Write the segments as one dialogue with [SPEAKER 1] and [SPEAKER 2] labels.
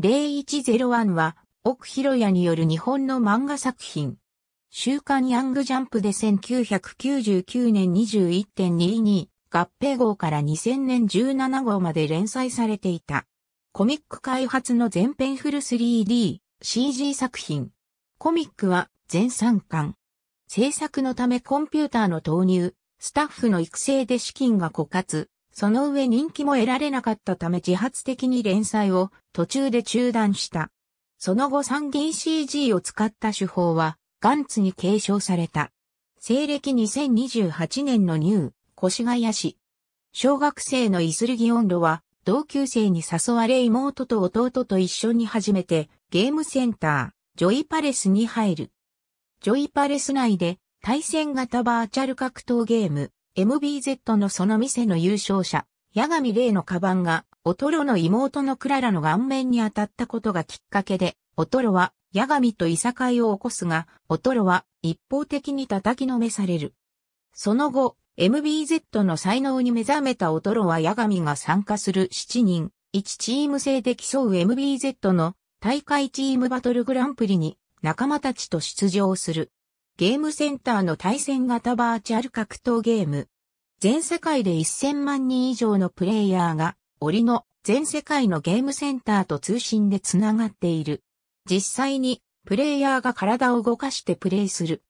[SPEAKER 1] 0101は、奥広屋による日本の漫画作品。
[SPEAKER 2] 週刊ヤングジャンプで1999年21.22合併号から2000年17号まで連載されていた。コミック開発の全編フル 3D、CG 作品。コミックは全3巻。制作のためコンピューターの投入、スタッフの育成で資金が枯渇、その上人気も得られなかったため自発的に連載を途中で中断した。その後 3DCG を使った手法は、ガンツに継承された。西暦2028年のニュー、越谷市。小学生のイスルギオンロは、同級生に誘われ妹と弟と一緒に始めて、ゲームセンター、ジョイパレスに入る。ジョイパレス内で、対戦型バーチャル格闘ゲーム、MBZ のその店の優勝者、八神霊のカバンが、オトロの妹のクララの顔面に当たったことがきっかけで、オトロは、矢神といさかいを起こすが、オトロは、一方的に叩きのめされる。その後、MBZ の才能に目覚めたオトロは矢神が参加する7人、1チーム制で競う MBZ の大会チームバトルグランプリに仲間たちと出場する。ゲームセンターの対戦型バーチャル格闘ゲーム。全世界で1000万人以上のプレイヤーが、檻の全世界のゲームセンターと通信でつながっている。実際に、プレイヤーが体を動かしてプレイする。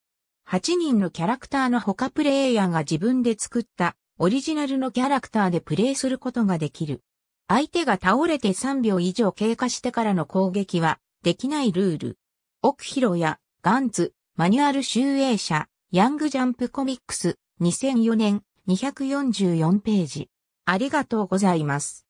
[SPEAKER 2] 8人のキャラクターの他プレイヤーが自分で作ったオリジナルのキャラクターでプレイすることができる。相手が倒れて3秒以上経過してからの攻撃はできないルール。奥広やガンツ、マニュアル集英社、ヤングジャンプコミックス、2004年、244
[SPEAKER 1] ページ。ありがとうございます。